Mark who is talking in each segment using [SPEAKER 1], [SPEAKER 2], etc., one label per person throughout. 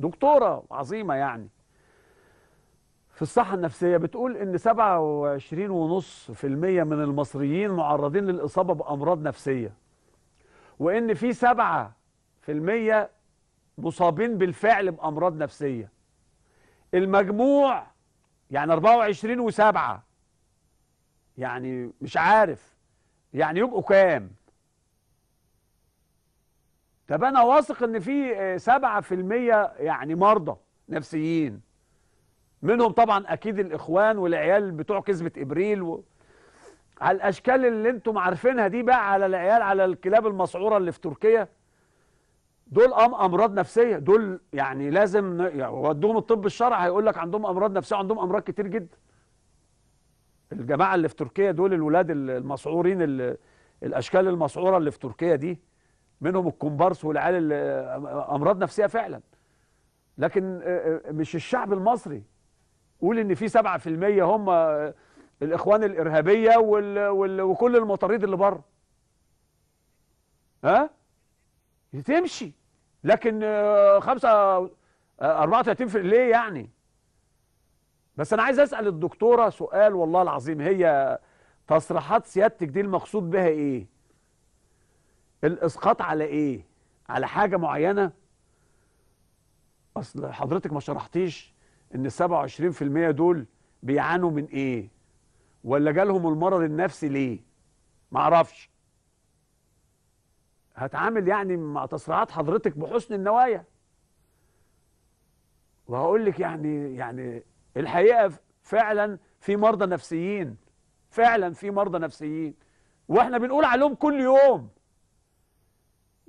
[SPEAKER 1] دكتورة عظيمة يعني في الصحة النفسية بتقول إن 27.5% من المصريين معرضين للإصابة بأمراض نفسية وإن في 7% مصابين بالفعل بأمراض نفسية المجموع يعني 24 و7 يعني مش عارف يعني يبقوا كام طب انا واثق ان في 7% آه، يعني مرضى نفسيين منهم طبعا اكيد الاخوان والعيال بتوع كذبه ابريل و... على الاشكال اللي انتم عارفينها دي بقى على العيال على الكلاب المسعوره اللي في تركيا دول أم امراض نفسيه دول يعني لازم يعني ودوهم الطب الشرعي هيقول لك عندهم امراض نفسيه عندهم امراض كتير جدا الجماعه اللي في تركيا دول الولاد المسعورين الاشكال المسعوره اللي في تركيا دي منهم الكومبارس والعيال امراض نفسيه فعلا لكن آه، آه، مش الشعب المصري قول ان في 7% هم آه، الاخوان الارهابيه وال وال وكل المطاريد اللي بره ها تمشي لكن 5 34 ليه يعني بس انا عايز اسال الدكتوره سؤال والله العظيم هي تصريحات سيادتك دي المقصود بها ايه الاسقاط على ايه على حاجه معينه اصل حضرتك ما شرحتيش ان 27% دول بيعانوا من ايه ولا جالهم المرض النفسي ليه ما اعرفش هتعامل يعني مع تصريحات حضرتك بحسن النوايا وهقول لك يعني يعني الحقيقه فعلا في مرضى نفسيين فعلا في مرضى نفسيين واحنا بنقول عليهم كل يوم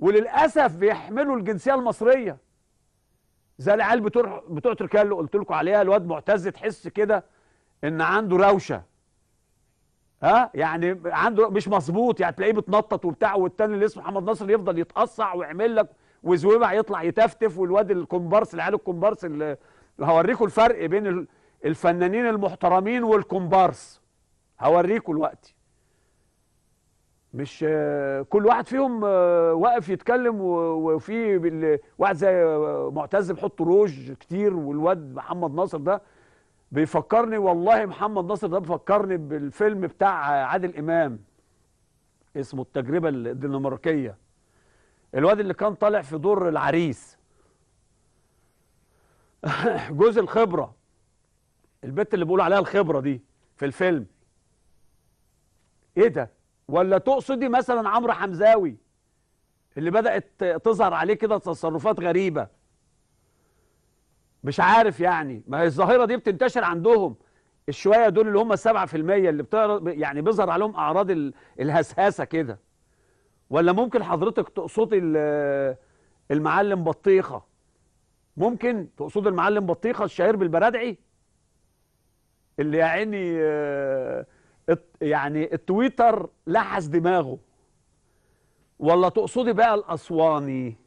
[SPEAKER 1] وللاسف بيحملوا الجنسيه المصريه زي العيال بتوع بتوع تركيا اللي قلت لكم عليها الواد معتز تحس كده ان عنده روشه ها يعني عنده مش مظبوط يعني تلاقيه بتنطط وبتاع والتاني اللي اسمه محمد نصر يفضل يتقصع ويعمل لك وزويبع يطلع يتفتف والواد الكومبارس العيال الكومبارس اللي هوريكم الفرق بين الفنانين المحترمين والكومبارس هوريكم دلوقتي مش آه، كل واحد فيهم آه، واقف يتكلم وفي واحد زي آه، معتز بيحط روج كتير والواد محمد ناصر ده بيفكرني والله محمد ناصر ده بيفكرني بالفيلم بتاع عادل امام اسمه التجربه الدنماركيه الواد اللي كان طالع في دور العريس جوز الخبره البت اللي بيقولوا عليها الخبره دي في الفيلم ايه ده ولا تقصدي مثلا عمرو حمزاوي اللي بدأت تظهر عليه كده تصرفات غريبة مش عارف يعني ما هي الظاهرة دي بتنتشر عندهم الشوية دول اللي هم 7% اللي بتعرض يعني بيظهر عليهم أعراض الهسهسة كده ولا ممكن حضرتك تقصدي المعلم بطيخة ممكن تقصد المعلم بطيخة الشهير بالبرادعي اللي يعني آه يعني التويتر لحس دماغه ولا تقصدي بقى الاسواني